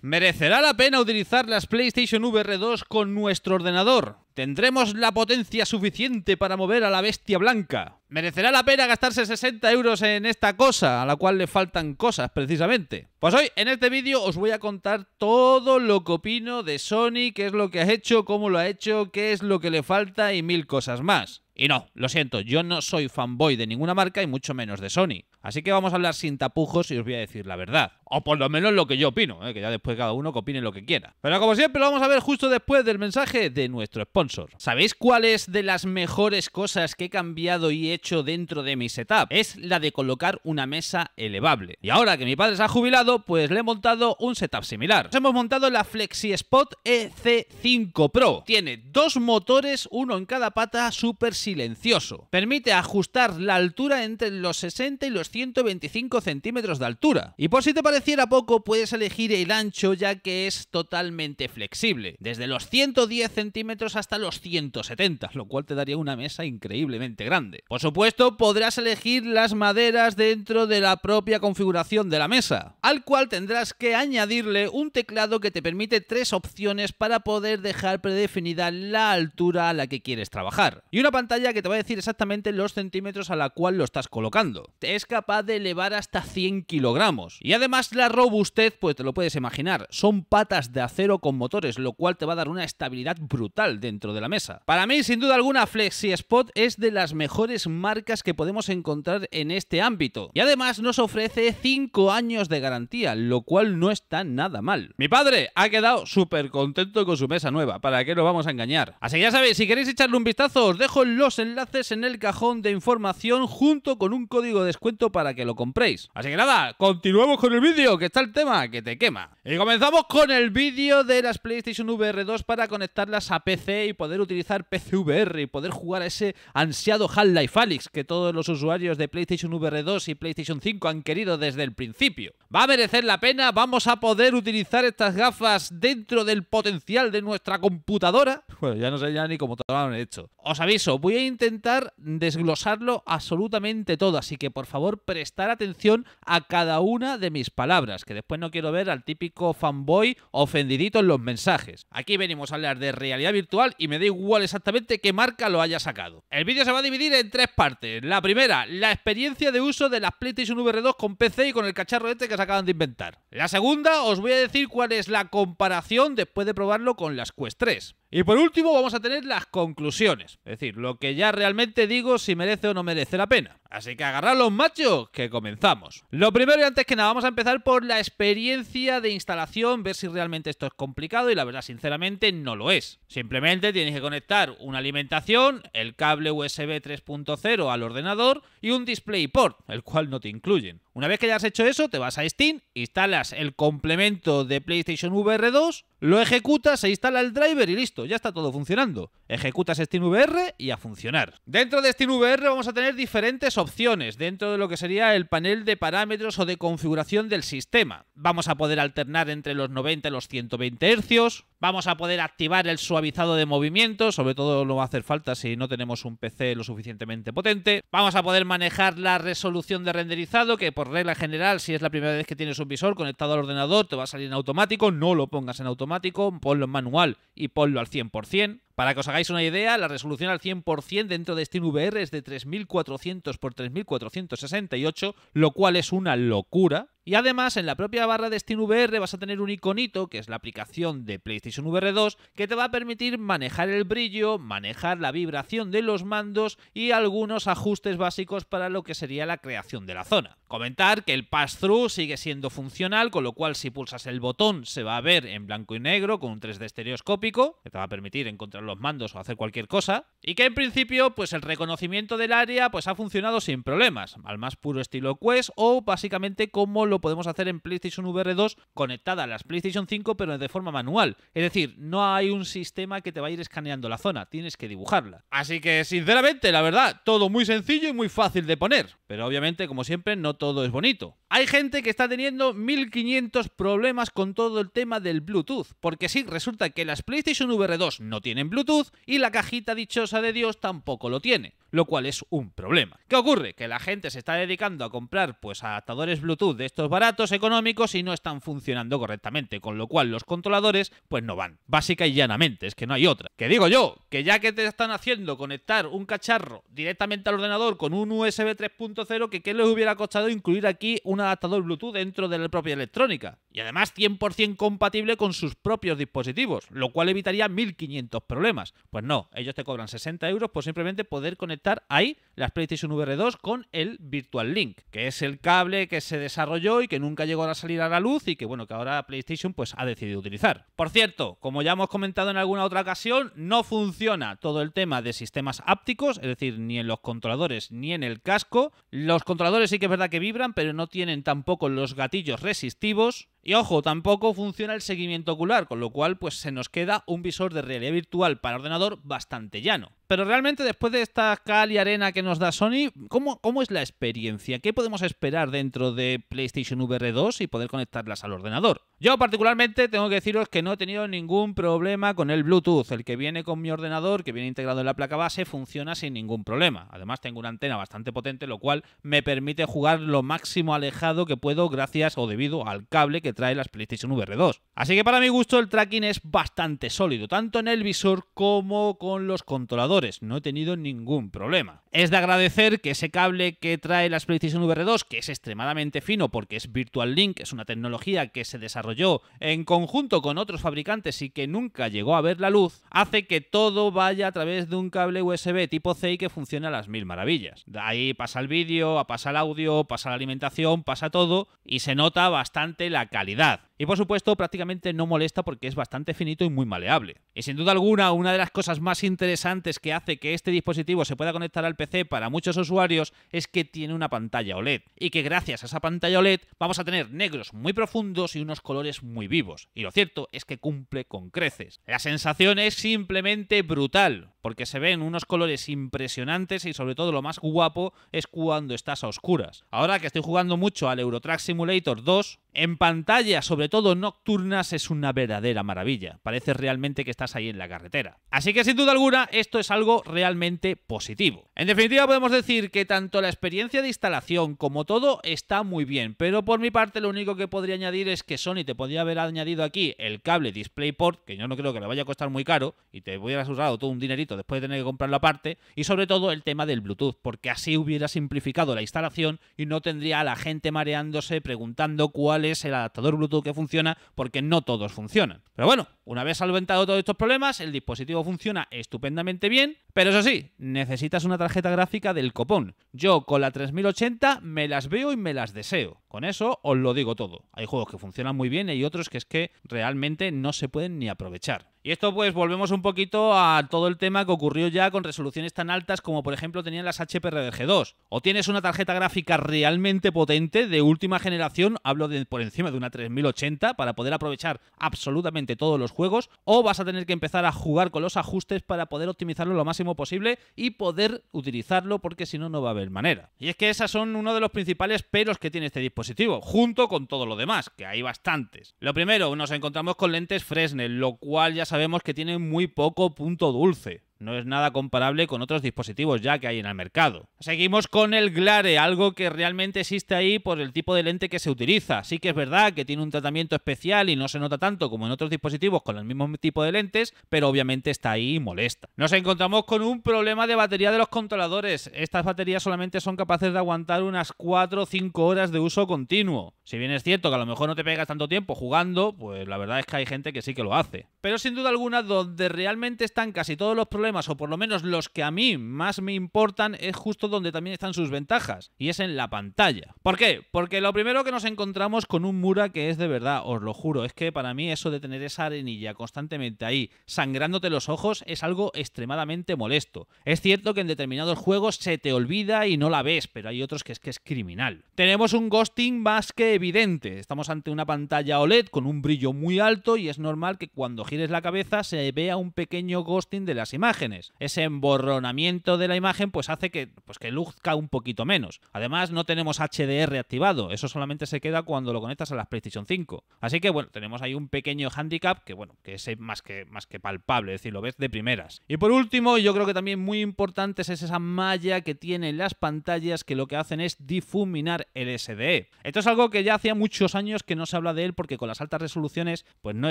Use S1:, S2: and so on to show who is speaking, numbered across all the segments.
S1: ¿Merecerá la pena utilizar las PlayStation VR 2 con nuestro ordenador? ¿Tendremos la potencia suficiente para mover a la bestia blanca? ¿Merecerá la pena gastarse 60 euros en esta cosa, a la cual le faltan cosas precisamente? Pues hoy en este vídeo os voy a contar todo lo que opino de Sony, qué es lo que ha hecho, cómo lo ha hecho, qué es lo que le falta y mil cosas más. Y no, lo siento, yo no soy fanboy de ninguna marca y mucho menos de Sony. Así que vamos a hablar sin tapujos y os voy a decir la verdad. O por lo menos lo que yo opino, ¿eh? que ya después cada uno que opine lo que quiera. Pero como siempre lo vamos a ver justo después del mensaje de nuestro sponsor. ¿Sabéis cuál es de las mejores cosas que he cambiado y hecho dentro de mi setup? Es la de colocar una mesa elevable. Y ahora que mi padre se ha jubilado, pues le he montado un setup similar. hemos montado la FlexiSpot EC5 Pro. Tiene dos motores, uno en cada pata, súper silencioso. Permite ajustar la altura entre los 60 y los 125 centímetros de altura. Y por si te pareciera poco, puedes elegir el ancho ya que es totalmente flexible. Desde los 110 centímetros hasta hasta los 170, lo cual te daría una mesa increíblemente grande. Por supuesto, podrás elegir las maderas dentro de la propia configuración de la mesa, al cual tendrás que añadirle un teclado que te permite tres opciones para poder dejar predefinida la altura a la que quieres trabajar, y una pantalla que te va a decir exactamente los centímetros a la cual lo estás colocando. Te es capaz de elevar hasta 100 kilogramos, y además la robustez, pues te lo puedes imaginar, son patas de acero con motores, lo cual te va a dar una estabilidad brutal de la mesa. Para mí, sin duda alguna, FlexiSpot es de las mejores marcas que podemos encontrar en este ámbito. Y además nos ofrece 5 años de garantía, lo cual no está nada mal. Mi padre ha quedado súper contento con su mesa nueva, ¿para qué nos vamos a engañar? Así que ya sabéis, si queréis echarle un vistazo, os dejo los enlaces en el cajón de información junto con un código de descuento para que lo compréis. Así que nada, continuamos con el vídeo, que está el tema que te quema. Y comenzamos con el vídeo de las PlayStation VR 2 para conectarlas a PC y poder utilizar PCVR y poder jugar a ese ansiado Half-Life Alyx que todos los usuarios de PlayStation VR 2 y PlayStation 5 han querido desde el principio. Va a merecer la pena, vamos a poder utilizar estas gafas dentro del potencial de nuestra computadora. Bueno, ya no sé ya ni cómo te lo han hecho. Os aviso, voy a intentar desglosarlo absolutamente todo, así que por favor prestar atención a cada una de mis palabras, que después no quiero ver al típico fanboy ofendidito en los mensajes. Aquí venimos a hablar de realidad virtual y me da igual exactamente qué marca lo haya sacado. El vídeo se va a dividir en tres partes. La primera, la experiencia de uso de las PlayStation VR 2 con PC y con el cacharro este que se acaban de inventar. La segunda, os voy a decir cuál es la comparación después de probarlo con las Quest 3. Y por último vamos a tener las conclusiones, es decir, lo que ya realmente digo si merece o no merece la pena. Así que agarrar los machos, que comenzamos. Lo primero y antes que nada, vamos a empezar por la experiencia de instalación, ver si realmente esto es complicado y la verdad sinceramente no lo es. Simplemente tienes que conectar una alimentación, el cable USB 3.0 al ordenador y un DisplayPort, el cual no te incluyen. Una vez que hayas hecho eso, te vas a Steam, instalas el complemento de PlayStation VR 2, lo ejecutas, se instala el driver y listo, ya está todo funcionando. Ejecutas Steam VR y a funcionar. Dentro de Steam VR vamos a tener diferentes opciones dentro de lo que sería el panel de parámetros o de configuración del sistema. Vamos a poder alternar entre los 90 y los 120 Hz, vamos a poder activar el suavizado de movimiento, sobre todo no va a hacer falta si no tenemos un PC lo suficientemente potente. Vamos a poder manejar la resolución de renderizado que por regla general, si es la primera vez que tienes un visor conectado al ordenador, te va a salir en automático. No lo pongas en automático, ponlo en manual y ponlo al 100%. Para que os hagáis una idea, la resolución al 100% dentro de SteamVR es de 3400 x 3468, lo cual es una locura. Y además, en la propia barra de SteamVR vas a tener un iconito, que es la aplicación de PlayStation VR 2, que te va a permitir manejar el brillo, manejar la vibración de los mandos y algunos ajustes básicos para lo que sería la creación de la zona. Comentar que el pass-through sigue siendo funcional, con lo cual si pulsas el botón se va a ver en blanco y negro con un 3D estereoscópico, que te va a permitir encontrar los mandos o hacer cualquier cosa. Y que en principio, pues el reconocimiento del área pues ha funcionado sin problemas, al más puro estilo Quest o básicamente como lo podemos hacer en PlayStation VR 2 conectada a las PlayStation 5 pero de forma manual. Es decir, no hay un sistema que te va a ir escaneando la zona, tienes que dibujarla. Así que sinceramente, la verdad, todo muy sencillo y muy fácil de poner. Pero obviamente, como siempre, no todo es bonito. Hay gente que está teniendo 1500 problemas con todo el tema del Bluetooth, porque sí, resulta que las PlayStation VR 2 no tienen Bluetooth, y la cajita dichosa de Dios tampoco lo tiene lo cual es un problema. ¿Qué ocurre? Que la gente se está dedicando a comprar pues adaptadores Bluetooth de estos baratos, económicos y no están funcionando correctamente, con lo cual los controladores pues no van. Básica y llanamente, es que no hay otra. Que digo yo, que ya que te están haciendo conectar un cacharro directamente al ordenador con un USB 3.0, que qué les hubiera costado incluir aquí un adaptador Bluetooth dentro de la propia electrónica. Y además 100% compatible con sus propios dispositivos, lo cual evitaría 1500 problemas. Pues no, ellos te cobran 60 euros por simplemente poder conectar ahí las PlayStation VR 2 con el Virtual Link, que es el cable que se desarrolló y que nunca llegó a salir a la luz y que bueno, que ahora PlayStation pues ha decidido utilizar. Por cierto, como ya hemos comentado en alguna otra ocasión, no funciona todo el tema de sistemas ápticos, es decir, ni en los controladores ni en el casco. Los controladores sí que es verdad que vibran, pero no tienen tampoco los gatillos resistivos. Y ojo, tampoco funciona el seguimiento ocular, con lo cual pues se nos queda un visor de realidad virtual para ordenador bastante llano. Pero realmente después de esta cal y arena que nos da Sony, ¿cómo, ¿cómo es la experiencia? ¿Qué podemos esperar dentro de PlayStation VR 2 y poder conectarlas al ordenador? Yo particularmente tengo que deciros que no he tenido ningún problema con el Bluetooth. El que viene con mi ordenador, que viene integrado en la placa base, funciona sin ningún problema. Además tengo una antena bastante potente, lo cual me permite jugar lo máximo alejado que puedo gracias o debido al cable que trae las PlayStation VR 2. Así que para mi gusto el tracking es bastante sólido, tanto en el visor como con los controladores. No he tenido ningún problema. Es de agradecer que ese cable que trae las PlayStation VR 2, que es extremadamente fino porque es Virtual Link, es una tecnología que se desarrolló en conjunto con otros fabricantes y que nunca llegó a ver la luz, hace que todo vaya a través de un cable USB tipo C y que funcione a las mil maravillas. De ahí pasa el vídeo, pasa el audio, pasa la alimentación, pasa todo y se nota bastante la calidad calidad. Y por supuesto, prácticamente no molesta porque es bastante finito y muy maleable. Y sin duda alguna, una de las cosas más interesantes que hace que este dispositivo se pueda conectar al PC para muchos usuarios es que tiene una pantalla OLED. Y que gracias a esa pantalla OLED vamos a tener negros muy profundos y unos colores muy vivos. Y lo cierto es que cumple con creces. La sensación es simplemente brutal, porque se ven unos colores impresionantes y sobre todo lo más guapo es cuando estás a oscuras. Ahora que estoy jugando mucho al Eurotrack Simulator 2, en pantalla sobre todo nocturnas, es una verdadera maravilla. Parece realmente que estás ahí en la carretera. Así que sin duda alguna, esto es algo realmente positivo. En definitiva, podemos decir que tanto la experiencia de instalación como todo está muy bien, pero por mi parte lo único que podría añadir es que Sony te podría haber añadido aquí el cable DisplayPort, que yo no creo que le vaya a costar muy caro, y te hubieras usado todo un dinerito después de tener que comprarlo aparte, y sobre todo el tema del Bluetooth, porque así hubiera simplificado la instalación y no tendría a la gente mareándose preguntando cuál es el adaptador Bluetooth que funciona porque no todos funcionan. Pero bueno, una vez solventado todos estos problemas, el dispositivo funciona estupendamente bien, pero eso sí, necesitas una tarjeta gráfica del copón. Yo con la 3080 me las veo y me las deseo. Con eso os lo digo todo. Hay juegos que funcionan muy bien y otros que es que realmente no se pueden ni aprovechar. Y esto pues volvemos un poquito a todo el tema que ocurrió ya con resoluciones tan altas como por ejemplo tenían las hprg 2 O tienes una tarjeta gráfica realmente potente de última generación, hablo de por encima de una 3080 para poder aprovechar absolutamente todos los juegos, o vas a tener que empezar a jugar con los ajustes para poder optimizarlo lo máximo posible y poder utilizarlo porque si no no va a haber manera. Y es que esas son uno de los principales peros que tiene este dispositivo, junto con todo lo demás, que hay bastantes. Lo primero, nos encontramos con lentes Fresnel, lo cual ya sabemos vemos que tiene muy poco punto dulce no es nada comparable con otros dispositivos ya que hay en el mercado. Seguimos con el Glare, algo que realmente existe ahí por el tipo de lente que se utiliza. Sí que es verdad que tiene un tratamiento especial y no se nota tanto como en otros dispositivos con el mismo tipo de lentes, pero obviamente está ahí y molesta. Nos encontramos con un problema de batería de los controladores. Estas baterías solamente son capaces de aguantar unas 4 o 5 horas de uso continuo. Si bien es cierto que a lo mejor no te pegas tanto tiempo jugando, pues la verdad es que hay gente que sí que lo hace. Pero sin duda alguna, donde realmente están casi todos los problemas o por lo menos los que a mí más me importan, es justo donde también están sus ventajas, y es en la pantalla. ¿Por qué? Porque lo primero que nos encontramos con un Mura que es de verdad, os lo juro, es que para mí eso de tener esa arenilla constantemente ahí, sangrándote los ojos, es algo extremadamente molesto. Es cierto que en determinados juegos se te olvida y no la ves, pero hay otros que es que es criminal. Tenemos un ghosting más que evidente. Estamos ante una pantalla OLED con un brillo muy alto y es normal que cuando gires la cabeza se vea un pequeño ghosting de las imágenes ese emborronamiento de la imagen pues hace que, pues que luzca un poquito menos. Además no tenemos HDR activado, eso solamente se queda cuando lo conectas a las PlayStation 5. Así que bueno, tenemos ahí un pequeño handicap que bueno, que es más que, más que palpable, es decir, lo ves de primeras. Y por último, yo creo que también muy importante es esa malla que tienen las pantallas que lo que hacen es difuminar el SDE. Esto es algo que ya hacía muchos años que no se habla de él porque con las altas resoluciones pues no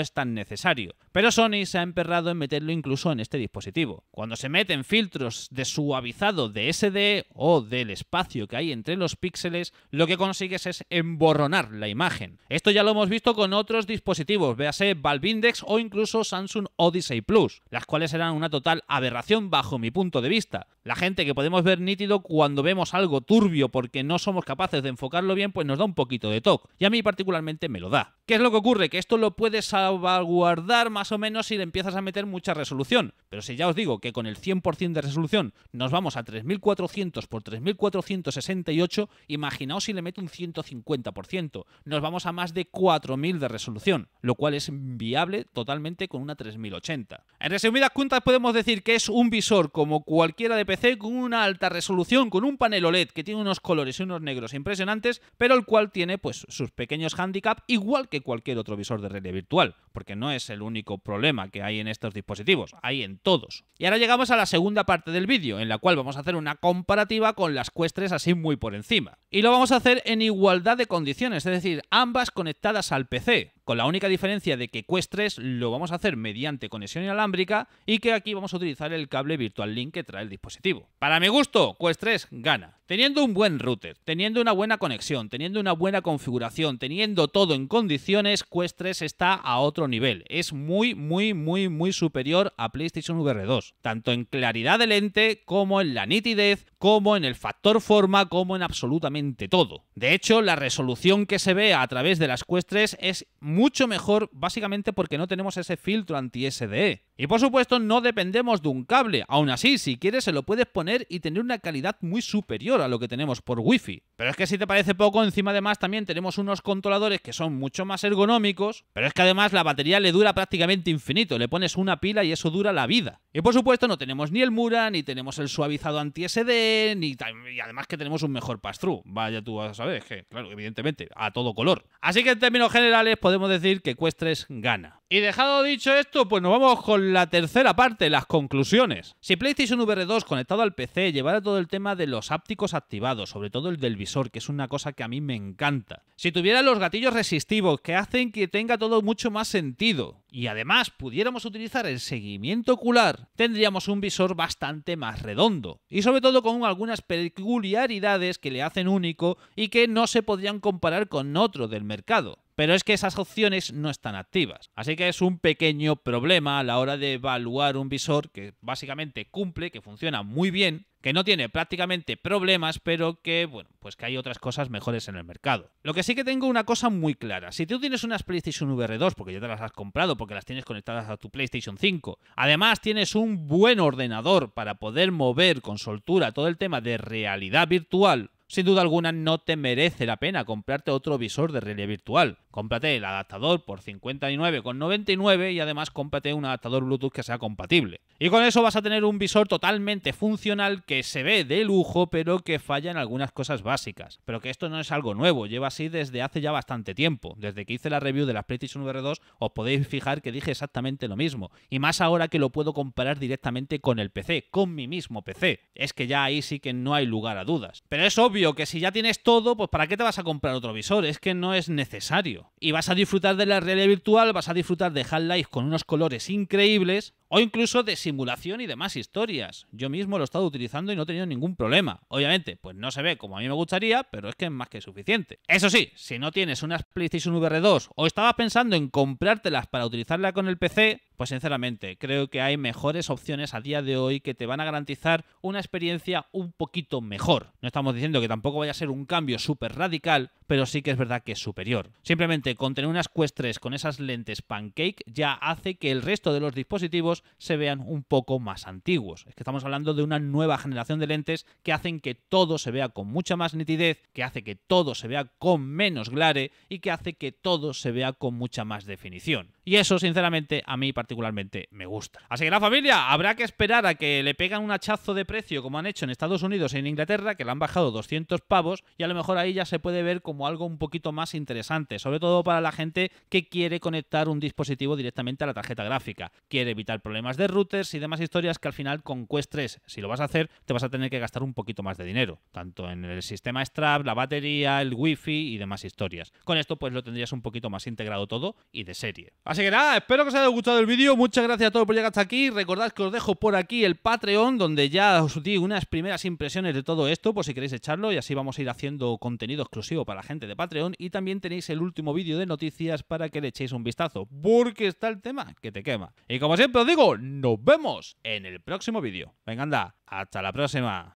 S1: es tan necesario. Pero Sony se ha emperrado en meterlo incluso en este dispositivo cuando se meten filtros de suavizado de SD o del espacio que hay entre los píxeles, lo que consigues es emborronar la imagen. Esto ya lo hemos visto con otros dispositivos, véase Valve Index o incluso Samsung Odyssey Plus, las cuales eran una total aberración bajo mi punto de vista. La gente que podemos ver nítido cuando vemos algo turbio porque no somos capaces de enfocarlo bien, pues nos da un poquito de toque, y a mí particularmente me lo da. ¿Qué es lo que ocurre? Que esto lo puedes salvaguardar más o menos si le empiezas a meter mucha resolución, pero si ya os digo que con el 100% de resolución nos vamos a 3400 por 3468, imaginaos si le meto un 150%, nos vamos a más de 4000 de resolución, lo cual es viable totalmente con una 3080. En resumidas cuentas podemos decir que es un visor como cualquiera de PC con una alta resolución, con un panel OLED que tiene unos colores y unos negros impresionantes, pero el cual tiene pues sus pequeños handicaps igual que cualquier otro visor de realidad virtual, porque no es el único problema que hay en estos dispositivos, hay en todos. Y ahora llegamos a la segunda parte del vídeo, en la cual vamos a hacer una comparativa con las cuestres así muy por encima. Y lo vamos a hacer en igualdad de condiciones, es decir, ambas conectadas al PC con la única diferencia de que Quest 3 lo vamos a hacer mediante conexión inalámbrica y que aquí vamos a utilizar el cable Virtual Link que trae el dispositivo. Para mi gusto, Quest 3 gana. Teniendo un buen router, teniendo una buena conexión, teniendo una buena configuración, teniendo todo en condiciones, Quest 3 está a otro nivel. Es muy, muy, muy, muy superior a PlayStation VR 2, tanto en claridad de lente como en la nitidez, como en el factor forma, como en absolutamente todo. De hecho, la resolución que se ve a través de las Quest 3 es muy mucho mejor básicamente porque no tenemos ese filtro anti-SDE. Y por supuesto no dependemos de un cable, aún así si quieres se lo puedes poner y tener una calidad muy superior a lo que tenemos por Wi-Fi. Pero es que si te parece poco, encima además también tenemos unos controladores que son mucho más ergonómicos, pero es que además la batería le dura prácticamente infinito, le pones una pila y eso dura la vida. Y por supuesto no tenemos ni el Mura, ni tenemos el suavizado anti-SD, e, ni y además que tenemos un mejor pass-through. Vaya tú a saber, que claro, evidentemente, a todo color. Así que en términos generales podemos decir que cuestres gana. Y dejado dicho esto, pues nos vamos con la tercera parte, las conclusiones. Si PlayStation VR 2 conectado al PC llevara todo el tema de los ápticos activados, sobre todo el del visor, que es una cosa que a mí me encanta. Si tuviera los gatillos resistivos, que hacen que tenga todo mucho más sentido. Y además pudiéramos utilizar el seguimiento ocular, tendríamos un visor bastante más redondo. Y sobre todo con algunas peculiaridades que le hacen único y que no se podrían comparar con otro del mercado. Pero es que esas opciones no están activas. Así que es un pequeño problema a la hora de evaluar un visor que básicamente cumple, que funciona muy bien, que no tiene prácticamente problemas, pero que, bueno, pues que hay otras cosas mejores en el mercado. Lo que sí que tengo una cosa muy clara. Si tú tienes unas PlayStation VR 2, porque ya te las has comprado, porque las tienes conectadas a tu PlayStation 5, además tienes un buen ordenador para poder mover con soltura todo el tema de realidad virtual, sin duda alguna no te merece la pena comprarte otro visor de realidad virtual. Cómprate el adaptador por 59,99 y además cómprate un adaptador Bluetooth que sea compatible. Y con eso vas a tener un visor totalmente funcional que se ve de lujo pero que falla en algunas cosas básicas. Pero que esto no es algo nuevo, lleva así desde hace ya bastante tiempo. Desde que hice la review de las PlayStation VR 2 os podéis fijar que dije exactamente lo mismo. Y más ahora que lo puedo comparar directamente con el PC, con mi mismo PC. Es que ya ahí sí que no hay lugar a dudas. Pero es obvio que si ya tienes todo, pues ¿para qué te vas a comprar otro visor? Es que no es necesario. Y vas a disfrutar de la realidad virtual, vas a disfrutar de Half-Life con unos colores increíbles o incluso de simulación y demás historias. Yo mismo lo he estado utilizando y no he tenido ningún problema. Obviamente, pues no se ve como a mí me gustaría, pero es que es más que suficiente. Eso sí, si no tienes unas PlayStation VR 2 o estabas pensando en comprártelas para utilizarla con el PC, pues sinceramente, creo que hay mejores opciones a día de hoy que te van a garantizar una experiencia un poquito mejor. No estamos diciendo que tampoco vaya a ser un cambio súper radical, pero sí que es verdad que es superior. Simplemente con tener unas Quest con esas lentes pancake ya hace que el resto de los dispositivos se vean un poco más antiguos. Es que estamos hablando de una nueva generación de lentes que hacen que todo se vea con mucha más nitidez, que hace que todo se vea con menos glare y que hace que todo se vea con mucha más definición. Y eso, sinceramente, a mí particularmente me gusta. Así que la familia, habrá que esperar a que le peguen un hachazo de precio como han hecho en Estados Unidos e en Inglaterra, que le han bajado 200 pavos, y a lo mejor ahí ya se puede ver como algo un poquito más interesante, sobre todo para la gente que quiere conectar un dispositivo directamente a la tarjeta gráfica. Quiere evitar problemas de routers y demás historias que al final con Quest 3, si lo vas a hacer, te vas a tener que gastar un poquito más de dinero, tanto en el sistema strap, la batería, el wifi y demás historias. Con esto pues lo tendrías un poquito más integrado todo y de serie. Así que nada, espero que os haya gustado el vídeo. Muchas gracias a todos por llegar hasta aquí. Recordad que os dejo por aquí el Patreon, donde ya os di unas primeras impresiones de todo esto, por si queréis echarlo, y así vamos a ir haciendo contenido exclusivo para la gente de Patreon. Y también tenéis el último vídeo de noticias para que le echéis un vistazo, porque está el tema que te quema. Y como siempre os digo, nos vemos en el próximo vídeo. Venga, anda, hasta la próxima.